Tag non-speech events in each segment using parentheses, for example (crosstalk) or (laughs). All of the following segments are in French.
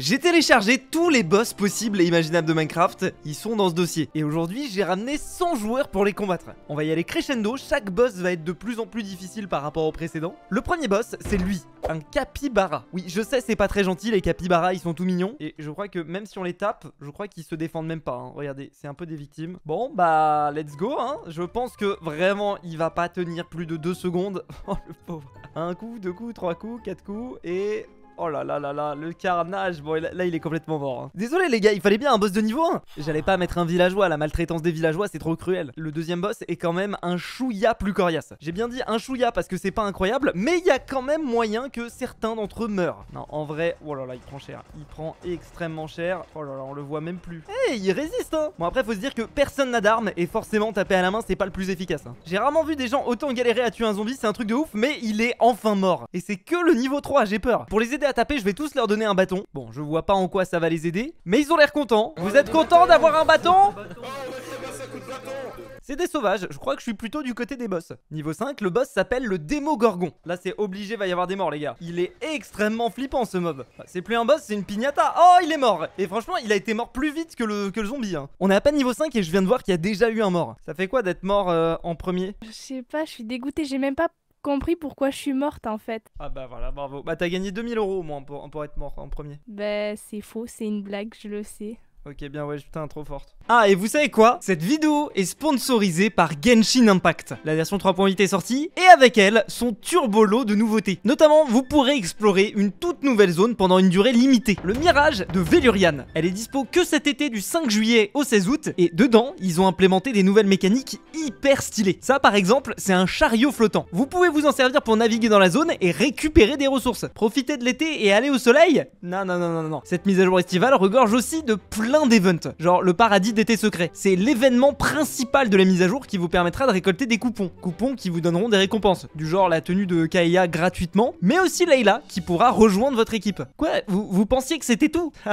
J'ai téléchargé tous les boss possibles et imaginables de Minecraft, ils sont dans ce dossier. Et aujourd'hui, j'ai ramené 100 joueurs pour les combattre. On va y aller crescendo, chaque boss va être de plus en plus difficile par rapport au précédent. Le premier boss, c'est lui, un capybara. Oui, je sais, c'est pas très gentil, les capybaras, ils sont tout mignons. Et je crois que même si on les tape, je crois qu'ils se défendent même pas. Hein. Regardez, c'est un peu des victimes. Bon, bah, let's go, hein. Je pense que vraiment, il va pas tenir plus de 2 secondes. (laughs) Oh, le pauvre. Un coup, deux coups, trois coups, quatre coups, et... Oh là là là là, le carnage. Bon, là, il est complètement mort. Hein. Désolé les gars, il fallait bien un boss de niveau 1. Hein. J'allais pas mettre un villageois, la maltraitance des villageois, c'est trop cruel. Le deuxième boss est quand même un chouïa plus coriace. J'ai bien dit un chouïa parce que c'est pas incroyable, mais il y a quand même moyen que certains d'entre eux meurent. Non, en vrai, oh là là, il prend cher. Il prend extrêmement cher. Oh là là, on le voit même plus. Eh, il résiste, hein. Bon, après, faut se dire que personne n'a d'armes et forcément, taper à la main, c'est pas le plus efficace. Hein. J'ai rarement vu des gens autant galérer à tuer un zombie, c'est un truc de ouf, mais il est enfin mort. Et c'est que le niveau 3, j'ai peur. Pour les aider à taper, je vais tous leur donner un bâton. Bon, je vois pas en quoi ça va les aider, mais ils ont l'air contents. Vous êtes contents d'avoir un bâton ah, c'est des sauvages, je crois que je suis plutôt du côté des boss. Niveau 5, le boss s'appelle le démo gorgon. Là c'est obligé, va y avoir des morts les gars. Il est extrêmement flippant ce mob. C'est plus un boss, c'est une piñata Oh il est mort Et franchement il a été mort plus vite que le, que le zombie. Hein. On est à peine niveau 5 et je viens de voir qu'il y a déjà eu un mort. Ça fait quoi d'être mort euh, en premier Je sais pas, je suis dégoûté, j'ai même pas compris pourquoi je suis morte en fait. Ah bah voilà, bravo. Bah t'as gagné 2000 euros au moins pour, pour être mort en premier. Bah c'est faux, c'est une blague, je le sais. Ok, bien, ouais, putain, trop forte. Ah, et vous savez quoi Cette vidéo est sponsorisée par Genshin Impact. La version 3.8 est sortie, et avec elle, son turbo lot de nouveautés. Notamment, vous pourrez explorer une toute nouvelle zone pendant une durée limitée. Le Mirage de Velurian. Elle est dispo que cet été du 5 juillet au 16 août, et dedans, ils ont implémenté des nouvelles mécaniques hyper stylées. Ça, par exemple, c'est un chariot flottant. Vous pouvez vous en servir pour naviguer dans la zone et récupérer des ressources. Profiter de l'été et aller au soleil Non, non, non, non, non. Cette mise à jour estivale regorge aussi de plein plein genre le paradis d'été secret. C'est l'événement principal de la mise à jour qui vous permettra de récolter des coupons. Coupons qui vous donneront des récompenses, du genre la tenue de Kaya gratuitement, mais aussi Layla qui pourra rejoindre votre équipe. Quoi vous, pensiez que c'était tout (laughs)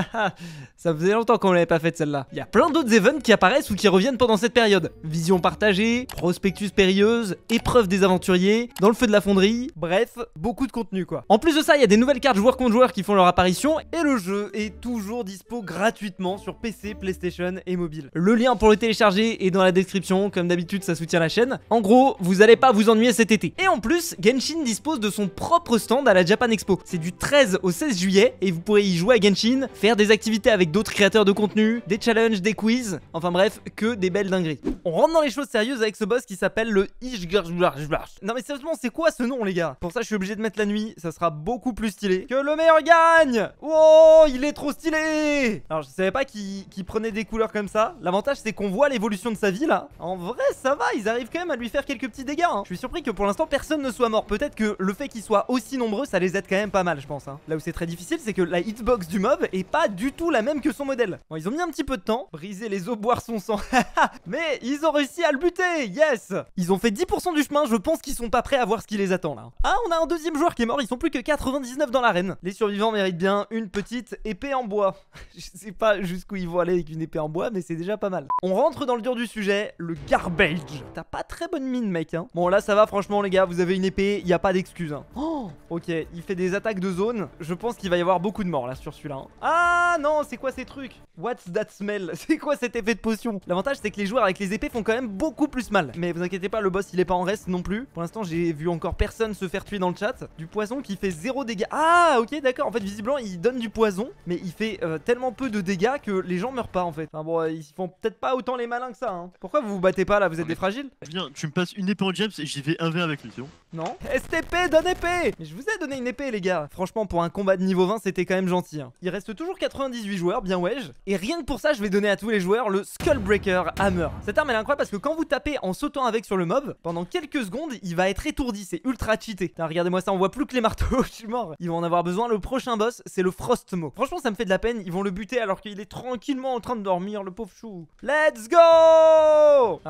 Ça faisait longtemps qu'on l'avait pas fait celle-là. Il y a plein d'autres events qui apparaissent ou qui reviennent pendant cette période. Vision partagée, prospectus périlleuse, épreuve des aventuriers, dans le feu de la fonderie, bref, beaucoup de contenu quoi. En plus de ça, il y a des nouvelles cartes joueurs contre joueurs qui font leur apparition et le jeu est toujours dispo gratuitement sur PC, PlayStation et mobile. Le lien pour le télécharger est dans la description, comme d'habitude ça soutient la chaîne. En gros, vous allez pas vous ennuyer cet été. Et en plus, Genshin dispose de son propre stand à la Japan Expo. C'est du 13 au 16 juillet et vous pourrez y jouer à Genshin, faire des activités avec d'autres créateurs de contenu, des challenges, des quiz, enfin bref, que des belles dingueries. On rentre dans les choses sérieuses avec ce boss qui s'appelle le Ishgarjblarjblarj. Non mais sérieusement, c'est quoi ce nom les gars Pour ça, je suis obligé de mettre la nuit, ça sera beaucoup plus stylé. Que le meilleur gagne Oh, il est trop stylé Alors je savais pas qui qui, prenait des couleurs comme ça. L'avantage, c'est qu'on voit l'évolution de sa vie, là. En vrai, ça va, ils arrivent quand même à lui faire quelques petits dégâts. Hein. Je suis surpris que pour l'instant, personne ne soit mort. Peut-être que le fait qu'ils soient aussi nombreux, ça les aide quand même pas mal, je pense. Hein. Là où c'est très difficile, c'est que la hitbox du mob est pas du tout la même que son modèle. ils ont mis un petit peu de temps, briser les os, boire son sang. (laughs) Mais ils ont réussi à le buter, yes Ils ont fait 10% du chemin, je pense qu'ils sont pas prêts à voir ce qui les attend, là. Ah, on a un deuxième joueur qui est mort, ils sont plus que 99 dans l'arène. Les survivants méritent bien une petite épée en bois. (laughs) je sais pas jusqu'où où ils vont aller avec une épée en bois, mais c'est déjà pas mal. On rentre dans le dur du sujet, le garbage. T'as pas très bonne mine, mec. Hein. Bon, là, ça va, franchement, les gars, vous avez une épée, il a pas d'excuse. Hein. Oh ok, il fait des attaques de zone. Je pense qu'il va y avoir beaucoup de morts, là, sur celui-là. Hein. Ah, non, c'est quoi ces trucs What's that smell (laughs) C'est quoi cet effet de potion L'avantage, c'est que les joueurs avec les épées font quand même beaucoup plus mal. Mais vous inquiétez pas, le boss, il est pas en reste non plus. Pour l'instant, j'ai vu encore personne se faire tuer dans le chat. Du poison qui fait zéro dégâts. Ah, ok, d'accord. En fait, visiblement, il donne du poison, mais il fait euh, tellement peu de dégâts que les gens meurent pas en fait. Enfin bon, ils font peut-être pas autant les malins que ça. Hein. Pourquoi vous vous battez pas là Vous êtes des fragiles Viens, tu me passes une épée en gems et j'y vais un v avec lui, Non STP, donne épée Mais je vous ai donné une épée, les gars. Franchement, pour un combat de niveau 20, c'était quand même gentil. Hein. Il reste toujours 98 joueurs, bien wedge Et rien que pour ça, je vais donner à tous les joueurs le Skullbreaker Hammer. Cette arme elle est incroyable parce que quand vous tapez en sautant avec sur le mob, pendant quelques secondes, il va être étourdi. C'est ultra cheaté. Regardez-moi ça, on voit plus que les marteaux. (laughs) je suis mort. Ils vont en avoir besoin. Le prochain boss, c'est le Frostmo. Franchement, ça me fait de la peine. Ils vont le buter alors qu'il est trop tranquillement en train de dormir, le pauvre chou. Let's go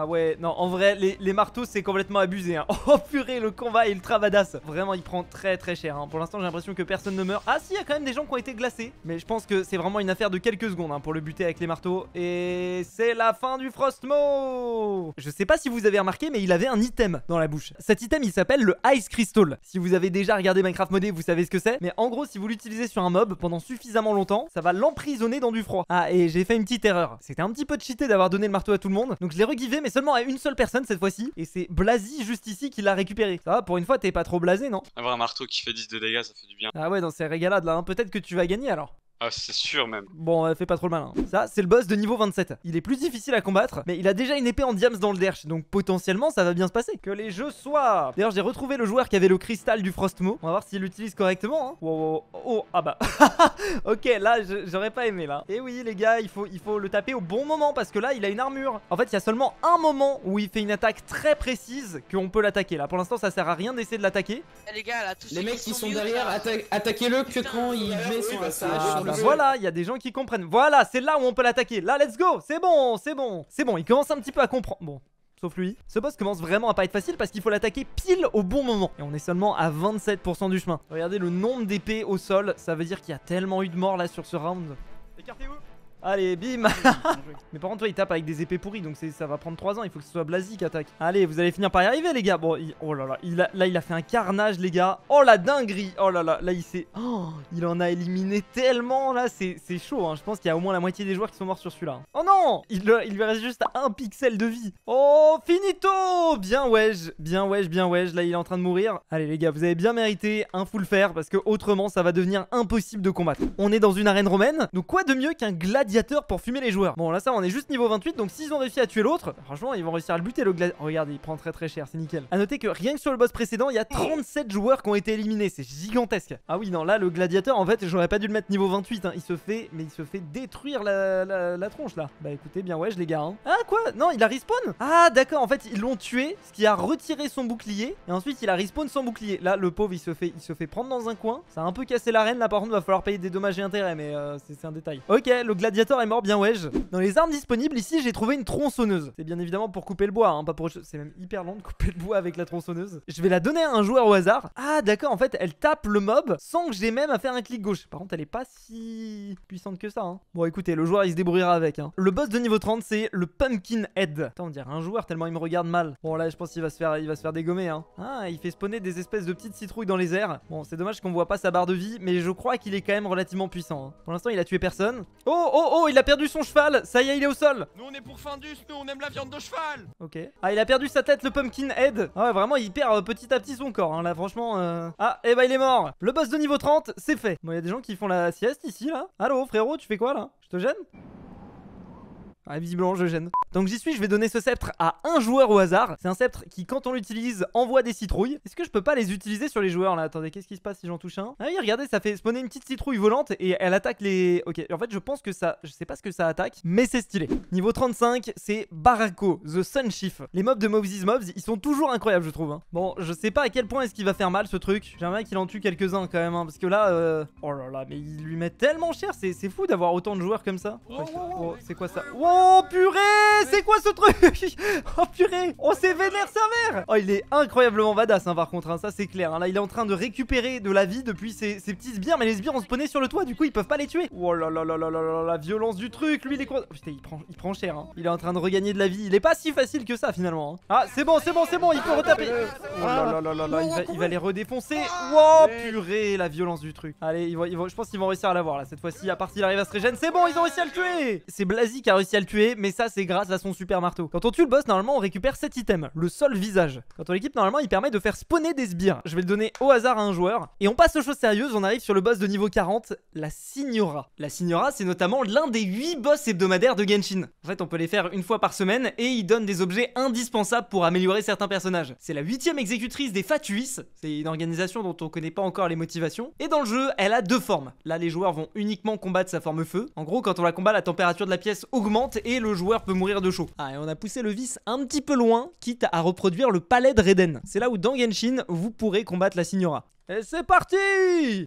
ah ouais, non, en vrai, les, marteaux, c'est complètement abusé. Hein. (laughs) Oh purée, le combat et le travadas. Vraiment, il prend très très cher. Hein. Pour l'instant, j'ai l'impression que personne ne meurt. Ah si, il y a quand même des gens qui ont été glacés. Mais je pense que c'est vraiment une affaire de quelques secondes hein, pour le buter avec les marteaux. Et c'est la fin du Frostmo Je sais pas si vous avez remarqué, mais il avait un item dans la bouche. Cet item, il s'appelle le Ice Crystal. Si vous avez déjà regardé Minecraft modé, vous savez ce que c'est. Mais en gros, si vous l'utilisez sur un mob pendant suffisamment longtemps, ça va l'emprisonner dans du froid. Ah, et j'ai fait une petite erreur. C'était un petit peu cheaté d'avoir donné le marteau à tout le monde. Donc je l'ai regivé, mais seulement à une seule personne cette fois-ci. Et c'est Blasi juste ici qui l'a récupéré. Ça va, pour une fois, t'es pas trop blasé, non Avoir un marteau qui fait 10 de dégâts, ça fait du bien. Ah ouais, dans ces régalades là, hein. peut-être que tu vas gagner alors. Ah, c'est sûr même. Bon, elle euh, fait pas trop le malin. Ça, c'est le boss de niveau 27. Il est plus difficile à combattre, mais il a déjà une épée en diams dans le derch, donc potentiellement ça va bien se passer. Que les jeux soient D'ailleurs, j'ai retrouvé le joueur qui avait le cristal du Frostmo. On va voir s'il l'utilise correctement. Hein. Wow, oh, ah bah. (laughs) ok, là, j'aurais pas aimé là. Et eh oui, les gars, il faut, il faut le taper au bon moment parce que là, il a une armure. En fait, il y a seulement un moment où il fait une attaque très précise qu'on peut l'attaquer. Là, pour l'instant, ça sert à rien d'essayer de l'attaquer. Eh, les gars, là, tous les mecs qui sont, derrière, attaquez-le que quand il met son voilà, il y a des gens qui comprennent. Voilà, c'est là où on peut l'attaquer. Là, let's go. C'est bon, c'est bon. C'est bon, il commence un petit peu à comprendre. Bon, sauf lui. Ce boss commence vraiment à pas être facile parce qu'il faut l'attaquer pile au bon moment. Et on est seulement à 27% du chemin. Regardez le nombre d'épées au sol, ça veut dire qu'il y a tellement eu de morts là sur ce round. Écartez-vous Allez, bim (laughs) Mais par contre, toi, il tape avec des épées pourries, donc ça va prendre 3 ans. Il faut que ce soit Blasi qui attaque. Allez, vous allez finir par y arriver, les gars. Bon, oh là là, il a... là, il a fait un carnage, les gars. Oh la dinguerie Oh là là, là, il s'est... Oh, il en a éliminé tellement, là, c'est chaud. Hein. Je pense qu'il y a au moins la moitié des joueurs qui sont morts sur celui-là. Oh non il, euh, il lui reste juste un pixel de vie. Oh, finito Bien wesh, bien wesh, bien wesh. Là, il est en train de mourir. Allez, les gars, vous avez bien mérité un full fer parce que autrement, ça va devenir impossible de combattre. On est dans une arène romaine, donc quoi de mieux qu'un gladiateur gladiateur pour fumer les joueurs. Bon, là, ça, on est juste niveau 28. Donc, s'ils ont réussi à tuer l'autre, franchement, ils vont réussir à le buter. Le gladiateur. Oh, regardez, il prend très très cher. C'est nickel. A noter que rien que sur le boss précédent, il y a 37 joueurs qui ont été éliminés. C'est gigantesque. Ah oui, non, là, le gladiateur, en fait, j'aurais pas dû le mettre niveau 28. Hein. Il se fait, mais il se fait détruire la, tronche là. Bah, écoutez, bien, ouais, je les garde. Hein. Ah, quoi Non, il a respawn Ah, d'accord. En fait, ils l'ont tué, ce qui a retiré son bouclier. Et ensuite, il a respawn son bouclier. Là, le pauvre, il se fait, il se fait prendre dans un coin. Ça a un peu cassé l'arène. Là, par contre, va falloir payer des dommages et intérêts, mais euh, c'est un détail. Ok, le gladiateur est mort, bien wesh. Dans les armes disponibles, ici, j'ai trouvé une tronçonneuse. C'est bien évidemment pour couper le bois, hein, pas pour... C'est même hyper long de couper le bois avec la tronçonneuse. Je vais la donner à un joueur au hasard. Ah, d'accord, en fait, elle tape le mob sans que j'ai même à faire un clic gauche. Par contre, elle est pas si puissante que ça. Hein. Bon, écoutez, le joueur, il se débrouillera avec. Hein. Le boss de niveau 30, c'est le Pumpkin Head. Attends, on dirait un joueur tellement il me regarde mal. Bon, là, je pense qu'il va se faire, il va se faire dégommer. Hein. Ah, il fait spawner des espèces de petites citrouilles dans les airs. Bon, c'est dommage qu'on voit pas sa barre de vie, mais je crois qu'il est quand même relativement puissant. Hein. Pour l'instant, il a tué personne. Oh, oh, oh, il a perdu son cheval. Ça y est, il est au sol. Nous, on est pour Findus. Nous, on aime la viande de cheval. Ok. Ah, il a perdu sa tête, le pumpkin head. Ah ouais, vraiment, il perd euh, petit à petit son corps. Hein, là, franchement. Euh. Ah, et eh bah, ben, il est mort. Le boss de niveau 30, c'est fait. Bon, il y a des gens qui font la sieste ici, là. Allô, frérot, tu fais quoi, là Je te gêne ah, visiblement, je gêne. Donc j'y suis, je vais donner ce sceptre à un joueur au hasard. C'est un sceptre qui, quand on l'utilise, envoie des citrouilles. Est-ce que je peux pas les utiliser sur les joueurs là Attendez, qu'est-ce qui se passe si j'en touche un Ah oui, regardez, ça fait spawner une petite citrouille volante et elle attaque les... Ok, en fait, je pense que ça... Je sais pas ce que ça attaque, mais c'est stylé. Niveau 35, c'est Barako, The Sun Chief. Les mobs de Mobsy's Mobs, ils sont toujours incroyables, je trouve. Hein. Bon, je sais pas à quel point est-ce qu'il va faire mal ce truc. J'aimerais qu'il en tue quelques-uns quand même, hein, parce que là... Euh, oh là là, mais il lui met tellement cher, c'est fou d'avoir autant de joueurs comme ça. Oh, oh, oh c'est quoi ça oh, Oh purée C'est quoi ce truc (laughs) Oh purée On s'est vénère sa mère Oh il est incroyablement badass un hein, par contre, hein, ça c'est clair. Hein. Là il est en train de récupérer de la vie depuis ses, petits sbires, mais les sbires ont spawné sur le toit, du coup ils peuvent pas les tuer. Oh là là là là là là la violence du truc, lui il est quoi Putain il prend, il prend cher, il est en train de regagner de la vie. Il est pas si facile que ça finalement. Ah c'est bon, c'est bon, c'est bon, il peut retaper. Oh là là là là, il, va, les redéfoncer. Oh purée la violence du truc. Allez, vont, je pense qu'ils vont réussir à l'avoir là cette fois-ci, à part il arrive à se régénérer. C'est bon, ils ont réussi à le tuer C'est Blazy qui a réussi à tuer, mais ça c'est grâce à son super marteau. Quand on tue le boss, normalement on récupère cet item, le sol visage. Quand on l'équipe, normalement il permet de faire spawner des sbires. Je vais le donner au hasard à un joueur. Et on passe aux choses sérieuses, on arrive sur le boss de niveau 40, la Signora. La Signora, c'est notamment l'un des 8 boss hebdomadaires de Genshin. En fait, on peut les faire une fois par semaine et ils donnent des objets indispensables pour améliorer certains personnages. C'est la huitième exécutrice des Fatuis, c'est une organisation dont on connaît pas encore les motivations. Et dans le jeu, elle a deux formes. Là, les joueurs vont uniquement combattre sa forme feu. En gros, quand on la combat, la température de la pièce augmente et le joueur peut mourir de chaud. Ah, et on a poussé le vice un petit peu loin, quitte à reproduire le palais de Reden. C'est là où dans Genshin, vous pourrez combattre la Signora. Et c'est parti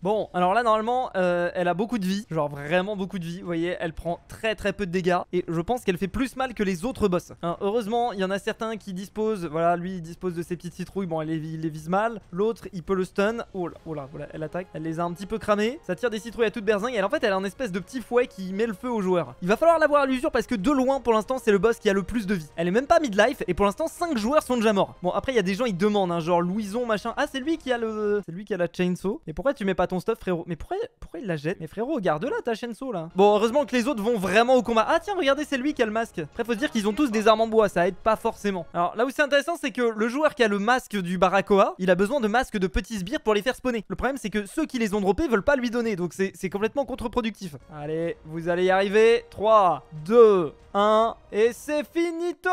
Bon, alors là, normalement, euh, elle a beaucoup de vie. Genre vraiment beaucoup de vie. Vous voyez, elle prend très très peu de dégâts. Et je pense qu'elle fait plus mal que les autres boss. Hein, heureusement, il y en a certains qui disposent... Voilà, lui, il dispose de ses petites citrouilles. Bon, elle les, les vise mal. L'autre, il peut le stun. Oh, oh là, oh là, elle attaque. Elle les a un petit peu cramés. Ça tire des citrouilles à toute berzingue. Et en fait, elle a un espèce de petit fouet qui met le feu aux joueurs. Il va falloir l'avoir à l'usure parce que de loin, pour l'instant, c'est le boss qui a le plus de vie. Elle est même pas mid life Et pour l'instant, 5 joueurs sont déjà morts. Bon, après, il y a des gens, ils demandent. Hein, genre, Louison, machin. Ah, c'est lui qui a le qui a la chainsaw. Mais pourquoi tu mets pas ton stuff, frérot Mais pourquoi, pourquoi il la jette Mais frérot, garde-la ta chainsaw là. Bon, heureusement que les autres vont vraiment au combat. Ah, tiens, regardez, c'est lui qui a le masque. Après, faut se dire qu'ils ont tous des armes en bois, ça aide pas forcément. Alors là où c'est intéressant, c'est que le joueur qui a le masque du baracoa, il a besoin de masques de petits sbires pour les faire spawner. Le problème, c'est que ceux qui les ont droppés veulent pas lui donner, donc c'est complètement contre-productif. Allez, vous allez y arriver. 3, 2, 1, et c'est finito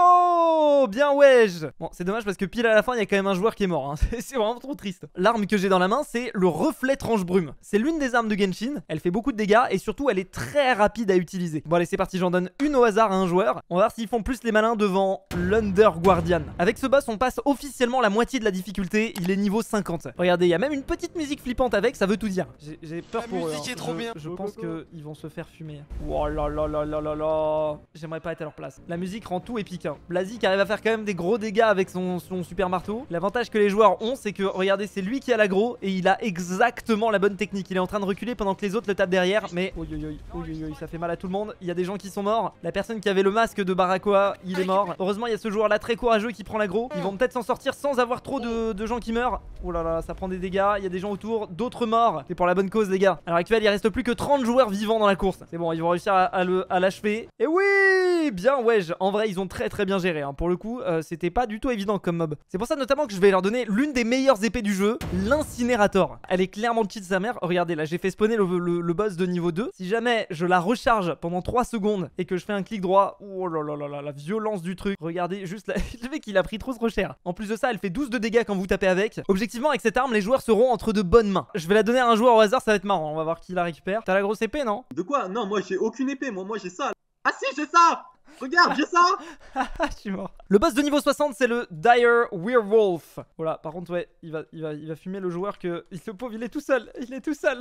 Bien wesh Bon, c'est dommage parce que pile à la fin, il y a quand même un joueur qui est mort. Hein. (laughs) C'est vraiment trop triste. L'arme que j'ai dans la main, c'est le reflet tranche-brume. C'est l'une des armes de Genshin, elle fait beaucoup de dégâts et surtout elle est très rapide à utiliser. Bon allez, c'est parti, j'en donne une au hasard à un joueur. On va voir s'ils font plus les malins devant l'Under Guardian. Avec ce boss, on passe officiellement la moitié de la difficulté, il est niveau 50. Regardez, il y a même une petite musique flippante avec, ça veut tout dire. J'ai peur pour musique hein. est trop bien. Je pense qu'ils vont se faire fumer. Oh là là là là là J'aimerais pas être à leur place. La musique rend tout épique. Hein. Blazik arrive à faire quand même des gros dégâts avec son, son super marteau. L'avantage que les joueurs ont, c'est que, regardez, c'est lui qui a l'aggro, et il a exactement la bonne technique. Il est en train de reculer pendant que les autres le tapent derrière, mais ça fait mal à tout le monde. Il y a des gens qui sont morts. La personne qui avait le masque de Baracoa, il est mort. Heureusement, il y a ce joueur là très courageux qui prend l'aggro. Ils vont peut-être s'en sortir sans avoir trop de, gens qui meurent. Oh là là, ça prend des dégâts. Il y a des gens autour, d'autres morts. C'est pour la bonne cause, les gars. Alors actuel, il reste plus que 30 joueurs vivants dans la course. C'est bon, ils vont réussir à, l'achever. Et oui, bien ouais, en vrai, ils ont très très bien géré. Hein. Pour le coup, euh, c'était pas du tout évident comme mob. C'est pour ça notamment que je vais leur donner l'une des meilleures épées du jeu, l'incident elle est clairement petite sa mère. Regardez, là, j'ai fait spawner le, boss de niveau 2. Si jamais je la recharge pendant 3 secondes et que je fais un clic droit, oh là là là là, la violence du truc. Regardez, juste là, (laughs) le mec, il a pris trop trop cher. En plus de ça, elle fait 12 de dégâts quand vous tapez avec. Objectivement, avec cette arme, les joueurs seront entre de bonnes mains. Je vais la donner à un joueur au hasard, ça va être marrant. On va voir qui la récupère. T'as la grosse épée, non De quoi Non, moi j'ai aucune épée, moi, moi j'ai ça. Ah si, j'ai ça Regarde, j'ai ça Ah (laughs) Je suis mort. Le boss de niveau 60, c'est le Dire Werewolf. Voilà, par contre, ouais, il va, il va, fumer le joueur que... Il (laughs) se pauvre, il est tout seul, il est tout seul.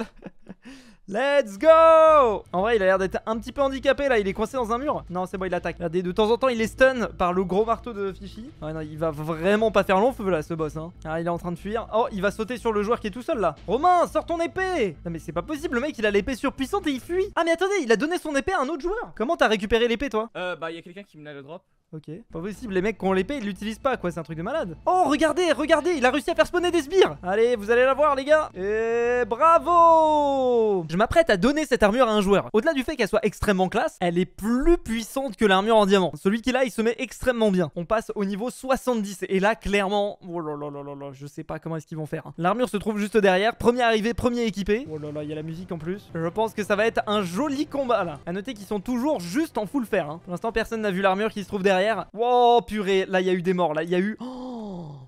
(laughs) Let's go En vrai, il a l'air d'être un petit peu handicapé, là. Il est coincé dans un mur. Non, c'est bon, il attaque. Regardez, de temps en temps, il est stun par le gros marteau de Fifi. Ouais, non, il va vraiment pas faire long feu, là, ce boss, hein. Ah, il est en train de fuir. Oh, il va sauter sur le joueur qui est tout seul, là. Romain, sors ton épée Non, mais c'est pas possible, le mec, il a l'épée surpuissante et il fuit. Ah, mais attendez, il a donné son épée à un autre joueur. Comment t'as récupéré l'épée, toi Euh, bah, il y a quelqu'un qui me l'a le drop. Ok. Pas possible, les mecs, qui ont l'épée, ils l'utilisent pas, quoi. C'est un truc de malade. Oh, regardez, regardez, il a réussi à faire spawner des sbires. Allez, vous allez la voir, les gars. Et bravo Je m'apprête à donner cette armure à un joueur. Au-delà du fait qu'elle soit extrêmement classe, elle est plus puissante que l'armure en diamant. Celui qui l'a, il se met extrêmement bien. On passe au niveau 70. Et là, clairement, oh là là là là, là je sais pas comment est-ce qu'ils vont faire. Hein. L'armure se trouve juste derrière. Premier arrivé, premier équipé. Oh là là, il y a la musique en plus. Je pense que ça va être un joli combat là. À noter qu'ils sont toujours juste en full fer. Hein. Pour l'instant, personne n'a vu l'armure qui se trouve derrière. Oh Wow, purée, là, il y a eu des morts, là, il y a eu... (gasps)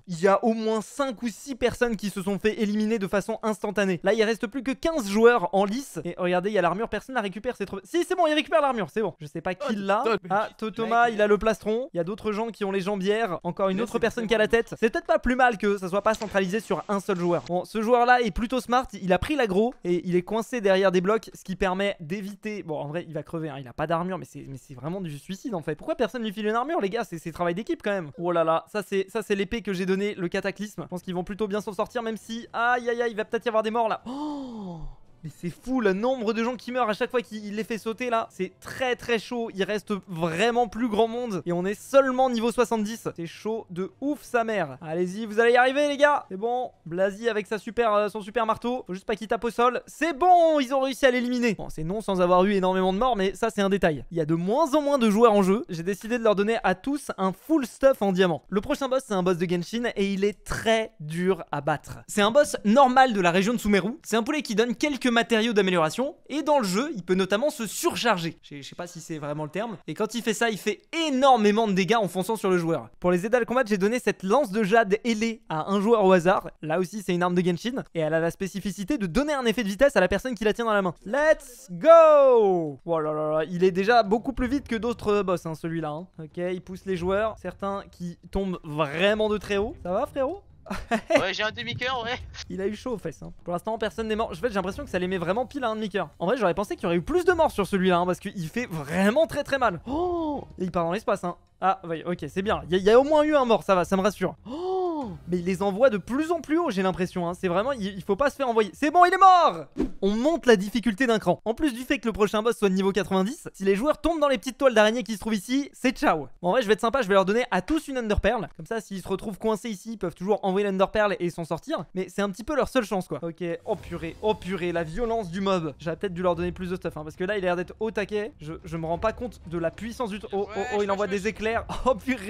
il y a au moins 5 ou 6 personnes qui se sont fait éliminer de façon instantanée. Là, il reste plus que 15 joueurs en lice. Et regardez, il y a l'armure, personne la récupère, c'est trop... Si, c'est bon, il récupère l'armure, c'est bon. Je sais pas qui ah, l'a. Ah, Totoma, il a le plastron. Il y a d'autres gens qui ont les jambières. Encore une autre personne qui a la tête. C'est peut-être pas plus mal que ça soit pas centralisé sur un seul joueur. Bon, ce joueur-là est plutôt smart. Il a pris l'aggro et il est coincé derrière des blocs, ce qui permet d'éviter... Bon, en vrai, il va crever, hein. il a pas d'armure, mais c'est vraiment du suicide en fait. Pourquoi personne lui file une les gars. C'est travail d'équipe quand même. Oh là là, ça c'est l'épée que j'ai donnée, le cataclysme. Je pense qu'ils vont plutôt bien s'en sortir, même si... Aïe, aïe, aïe, il va peut-être y avoir des morts là. Oh mais c'est fou le nombre de gens qui meurent à chaque fois qu'il les fait sauter là. C'est très très chaud. Il reste vraiment plus grand monde. Et on est seulement niveau 70. C'est chaud de ouf sa mère. Allez-y, vous allez y arriver les gars. C'est bon. Blasi avec sa super, euh, son super marteau. Faut juste pas qu'il tape au sol. C'est bon, ils ont réussi à l'éliminer. Bon, c'est non sans avoir eu énormément de morts, mais ça c'est un détail. Il y a de moins en moins de joueurs en jeu. J'ai décidé de leur donner à tous un full stuff en diamant. Le prochain boss c'est un boss de Genshin et il est très dur à battre. C'est un boss normal de la région de Sumeru. C'est un poulet qui donne quelques matériaux d'amélioration, et dans le jeu, il peut notamment se surcharger. Je sais pas si c'est vraiment le terme. Et quand il fait ça, il fait énormément de dégâts en fonçant sur le joueur. Pour les aider à le j'ai donné cette lance de jade ailée à un joueur au hasard. Là aussi, c'est une arme de Genshin, et elle a la spécificité de donner un effet de vitesse à la personne qui la tient dans la main. Let's go Oh là là il est déjà beaucoup plus vite que d'autres boss, hein, celui-là. Hein. Ok, il pousse les joueurs, certains qui tombent vraiment de très haut. Ça va, frérot ouais, j'ai un demi cœur ouais. Il a eu chaud aux fesses. Hein. Pour l'instant, personne n'est mort. En fait, j'ai l'impression que ça l'aimait vraiment pile à un demi cœur En vrai, j'aurais pensé qu'il y aurait eu plus de morts sur celui-là, hein, parce qu'il fait vraiment très très mal. Oh il part dans l'espace, hein. Ah, oui. ok, c'est bien. Il y, a au moins eu un mort, ça va, ça me rassure. Oh Oh. mais il les envoie de plus en plus haut, j'ai l'impression. Hein. C'est vraiment, il, faut pas se faire envoyer. C'est bon, il est mort On monte la difficulté d'un cran. En plus du fait que le prochain boss soit niveau 90, si les joueurs tombent dans les petites toiles d'araignée qui se trouvent ici, c'est ciao. Bon, en vrai, je vais être sympa, je vais leur donner à tous une underpearl Comme ça, s'ils se retrouvent coincés ici, ils peuvent toujours envoyer Pearl et s'en sortir. Mais c'est un petit peu leur seule chance, quoi. Ok, oh purée, oh purée, la violence du mob. J'aurais peut-être dû leur donner plus de stuff, hein, parce que là, il a l'air d'être au taquet. Je, me rends pas compte de la puissance du... Oh, oh, oh, il envoie des éclairs. (laughs)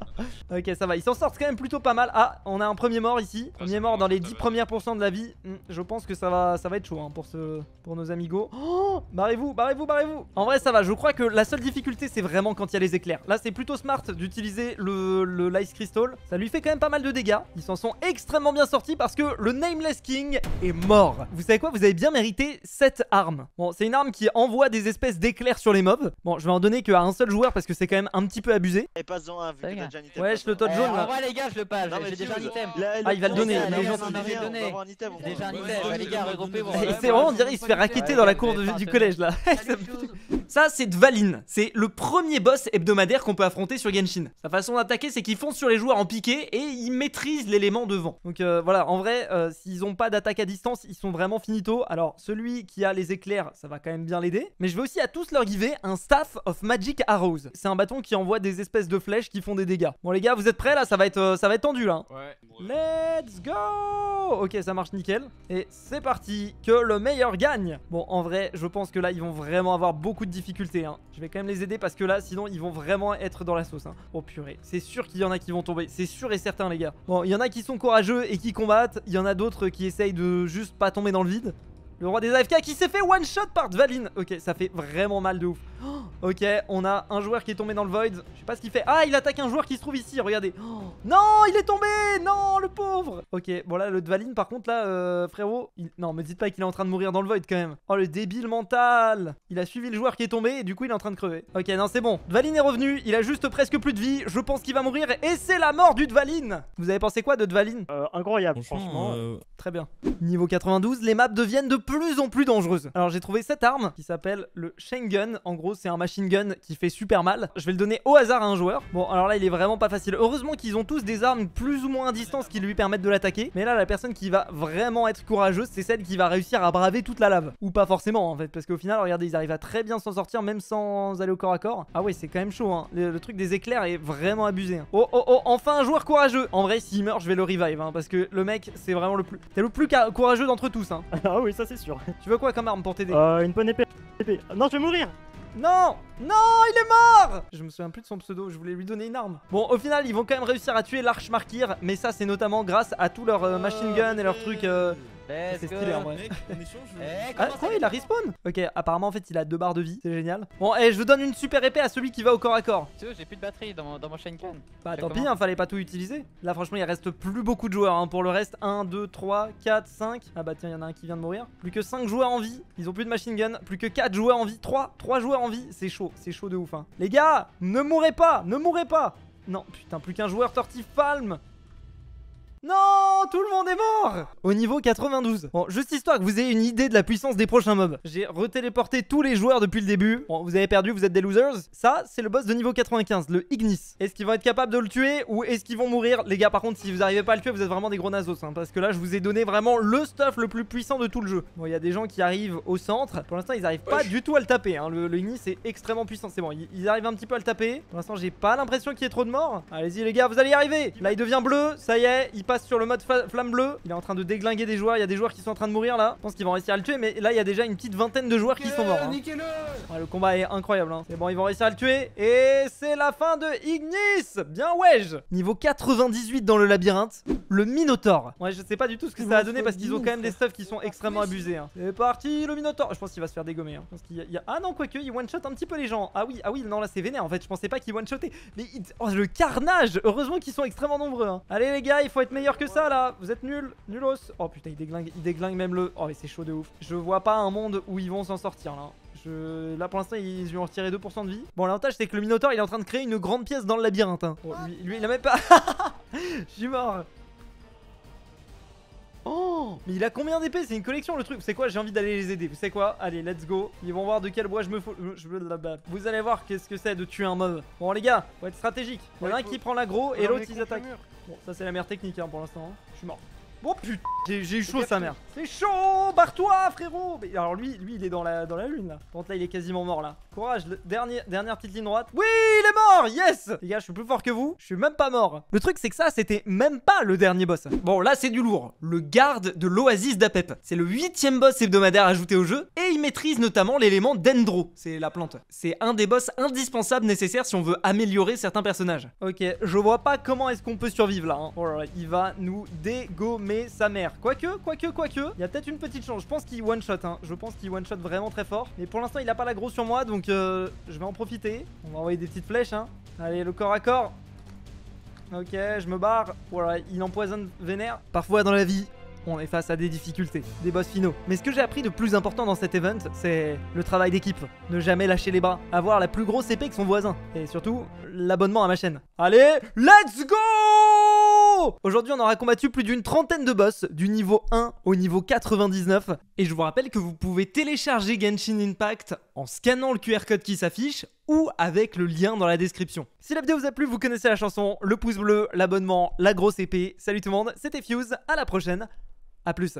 Oh (laughs) Ok, ça va. Ils s'en sortent quand même plutôt pas mal. Ah, on a un premier mort ici. Ah, premier mort dans les 10 premières pourcents de la vie. Hmm, je pense que ça va, ça va être chaud hein, pour, ce, pour nos amigos. Oh, barrez-vous, barrez-vous, barrez-vous. En vrai, ça va. Je crois que la seule difficulté, c'est vraiment quand il y a les éclairs. Là, c'est plutôt smart d'utiliser le, Lice Crystal. Ça lui fait quand même pas mal de dégâts. Ils s'en sont extrêmement bien sortis parce que le Nameless King est mort. Vous savez quoi Vous avez bien mérité cette arme. Bon, c'est une arme qui envoie des espèces d'éclairs sur les mobs. Bon, je vais en donner qu'à un seul joueur parce que c'est quand même un petit peu abusé. Et pas un, vu que Ouais, Wesh, le toit jaune là. les gars, je le J'ai déjà un item. Ah, ah, il va le donner. Il Déjà un item. Les gars, regroupez-vous. Hein. C'est on dirait, il se fait raqueter dans la cour du collège là. (laughs) Ça, c'est Dvalin. C'est le premier boss hebdomadaire qu'on peut affronter sur Genshin. Sa façon d'attaquer, c'est qu'il fonce sur les joueurs en piqué et il maîtrise l'élément devant. Donc euh, voilà, en vrai, euh, s'ils n'ont pas d'attaque à distance, ils sont vraiment finito. Alors, celui qui a les éclairs, ça va quand même bien l'aider. Mais je vais aussi à tous leur giver un Staff of Magic Arrows. C'est un bâton qui envoie des espèces de flèches qui font des dégâts. Bon, les gars, vous êtes prêts là Ça va être, euh, ça va être tendu là. Ouais. Let's go Ok, ça marche nickel. Et c'est parti. Que le meilleur gagne. Bon, en vrai, je pense que là, ils vont vraiment avoir beaucoup de Hein. Je vais quand même les aider parce que là, sinon, ils vont vraiment être dans la sauce. Hein. Oh purée, c'est sûr qu'il y en a qui vont tomber. C'est sûr et certain, les gars. Bon, il y en a qui sont courageux et qui combattent. Il y en a d'autres qui essayent de juste pas tomber dans le vide. Le roi des AFK qui s'est fait one shot par Dvalin. Ok, ça fait vraiment mal de ouf. Oh, ok, on a un joueur qui est tombé dans le void. Je sais pas ce qu'il fait. Ah, il attaque un joueur qui se trouve ici, regardez. Oh, non, il est tombé Non, le pauvre Ok, bon là, le Dvalin, par contre, là, euh, frérot... Il... Non, me dites pas qu'il est en train de mourir dans le void, quand même. Oh, le débile mental Il a suivi le joueur qui est tombé, et du coup, il est en train de crever. Ok, non, c'est bon. Dvalin est revenu, il a juste presque plus de vie. Je pense qu'il va mourir, et c'est la mort du Dvalin Vous avez pensé quoi de Dvalin euh, Incroyable, franchement. Euh, Très bien. Niveau 92, les maps deviennent de plus en plus dangereuses. Alors, j'ai trouvé cette arme, qui s'appelle le Schengen, en gros c'est un machine gun qui fait super mal. Je vais le donner au hasard à un joueur. Bon alors là il est vraiment pas facile. Heureusement qu'ils ont tous des armes plus ou moins à distance qui lui permettent de l'attaquer. Mais là la personne qui va vraiment être courageuse c'est celle qui va réussir à braver toute la lave. Ou pas forcément en fait parce qu'au final regardez ils arrivent à très bien s'en sortir même sans aller au corps à corps. Ah oui c'est quand même chaud hein. Le, truc des éclairs est vraiment abusé. Hein. Oh oh oh enfin un joueur courageux. En vrai s'il meurt je vais le revive hein, parce que le mec c'est vraiment le plus... T'es le plus courageux d'entre tous hein. (laughs) ah oui ça c'est sûr. Tu veux quoi comme arme pour t'aider euh, Une bonne épée. Non je vais mourir non Non, il est mort Je me souviens plus de son pseudo, je voulais lui donner une arme. Bon, au final, ils vont quand même réussir à tuer l'archmarkir, mais ça, c'est notamment grâce à tous leurs euh, machine gun et leurs trucs. Euh, c'est stylé en hein, vrai. Mec, on Ah, eh, quoi, il a respawn Ok, apparemment, en fait, il a deux barres de vie. C'est génial. Bon, et eh, je donne une super épée à celui qui va au corps à corps. Tu j'ai plus de batterie dans mon, dans Bah, tant pis, hein, fallait pas tout utiliser. Là, franchement, il reste plus beaucoup de joueurs. Hein. Pour le reste, 1, 2, 3, 4, 5. Ah, bah, tiens, il y en a un qui vient de mourir. Plus que 5 joueurs en vie. Ils ont plus de machine gun. Plus que 4 joueurs en vie. 3, 3 joueurs en vie. C'est chaud, c'est chaud de ouf. Les gars, ne mourrez pas, ne mourrez pas. Non, putain, plus qu'un joueur tortifalme. Non, tout le monde est mort Au niveau 92. Bon, juste histoire que vous ayez une idée de la puissance des prochains mobs. J'ai retéléporté tous les joueurs depuis le début. Bon, vous avez perdu, vous êtes des losers. Ça, c'est le boss de niveau 95, le Ignis. Est-ce qu'ils vont être capables de le tuer ou est-ce qu'ils vont mourir Les gars, par contre, si vous n'arrivez pas à le tuer, vous êtes vraiment des gros nazos hein, parce que là, je vous ai donné vraiment le stuff le plus puissant de tout le jeu. Bon, il y a des gens qui arrivent au centre. Pour l'instant, ils n'arrivent pas du tout à le taper. Hein. Le, Ignis est extrêmement puissant. C'est bon, ils, arrivent un petit peu à le taper. Pour l'instant, j'ai pas l'impression qu'il y ait trop de morts. Allez-y, les gars, vous allez y arriver. Là, il devient bleu. Ça y est, passe sur le mode flamme bleue. Il est en train de déglinguer des joueurs. Il y a des joueurs qui sont en train de mourir là. Je pense qu'ils vont réussir à le tuer. Mais là, il y a déjà une petite vingtaine de joueurs qui sont morts. Hein. -le. combat est incroyable. Hein. C'est bon, ils vont réussir à le tuer. Et c'est la fin de Ignis. Bien wesh. Niveau 98 dans le labyrinthe. Le Minotaur. Ouais, je sais pas du tout ce que ça a donné parce qu'ils ont quand même des stuffs qui sont extrêmement abusés. Hein. C'est parti, le Minotaur. Je pense qu'il va se faire dégommer. Hein. Ah non, quoique, il one-shot un petit peu les gens. Ah oui, ah oui, non, là c'est vénère en fait. Je pensais pas qu'il one-shotait. Mais oh, le carnage. Heureusement qu'ils sont extrêmement nombreux. Allez les gars, il faut être meilleur que ça là Vous êtes nuls Nulos Oh putain il déglingue, il déglingue même le... Oh mais c'est chaud de ouf. Je vois pas un monde où ils vont s'en sortir là. Je... Là pour l'instant ils lui ont retiré 2% de vie. Bon l'avantage c'est que le Minotaur il est en train de créer une grande pièce dans le labyrinthe. Hein. Oh, lui, lui, il a même pas... (laughs) Je suis mort Oh Mais il a combien d'épées C'est une collection le truc. C'est quoi J'ai envie d'aller les aider. Vous savez quoi Allez, let's go. Ils vont voir de quel bois je me fous. Euh, Vous allez voir qu'est-ce que c'est de tuer un mob. Bon les gars, va être stratégique. Il y en a un qui prend l'agro et l'autre ils attaquent. Bon, ça c'est la meilleure technique hein, pour l'instant. Hein. Je suis mort. Bon oh, putain, j'ai eu chaud sa mère. C'est chaud, barre-toi frérot. Mais alors lui, lui il est dans la, dans la lune là. Par là il est quasiment mort là. Courage, le dernier, dernière petite ligne droite. Oui, il est mort, yes Les gars, je suis plus fort que vous, je suis même pas mort. Le truc c'est que ça c'était même pas le dernier boss. Bon là c'est du lourd, le garde de l'oasis d'Apep. C'est le huitième boss hebdomadaire ajouté au jeu et il maîtrise notamment l'élément Dendro, c'est la plante. C'est un des boss indispensables nécessaires si on veut améliorer certains personnages. Ok, je vois pas comment est-ce qu'on peut survivre là. Hein. Oh il va nous dégommer mais sa mère. Quoique, quoique, quoique, il y a peut-être une petite chance. Je pense qu'il one-shot, hein. Je pense qu'il one-shot vraiment très fort. Mais pour l'instant, il a pas la grosse sur moi, donc euh, je vais en profiter. On va envoyer des petites flèches, hein. Allez, le corps à corps. Ok, je me barre. Voilà, il empoisonne vénère. Parfois dans la vie, on est face à des difficultés, des boss finaux. Mais ce que j'ai appris de plus important dans cet event, c'est le travail d'équipe. Ne jamais lâcher les bras, avoir la plus grosse épée que son voisin. Et surtout, l'abonnement à ma chaîne. Allez, let's go Aujourd'hui on aura combattu plus d'une trentaine de boss du niveau 1 au niveau 99 et je vous rappelle que vous pouvez télécharger Genshin Impact en scannant le QR code qui s'affiche ou avec le lien dans la description. Si la vidéo vous a plu, vous connaissez la chanson, le pouce bleu, l'abonnement, la grosse épée. Salut tout le monde, c'était Fuse, à la prochaine, à plus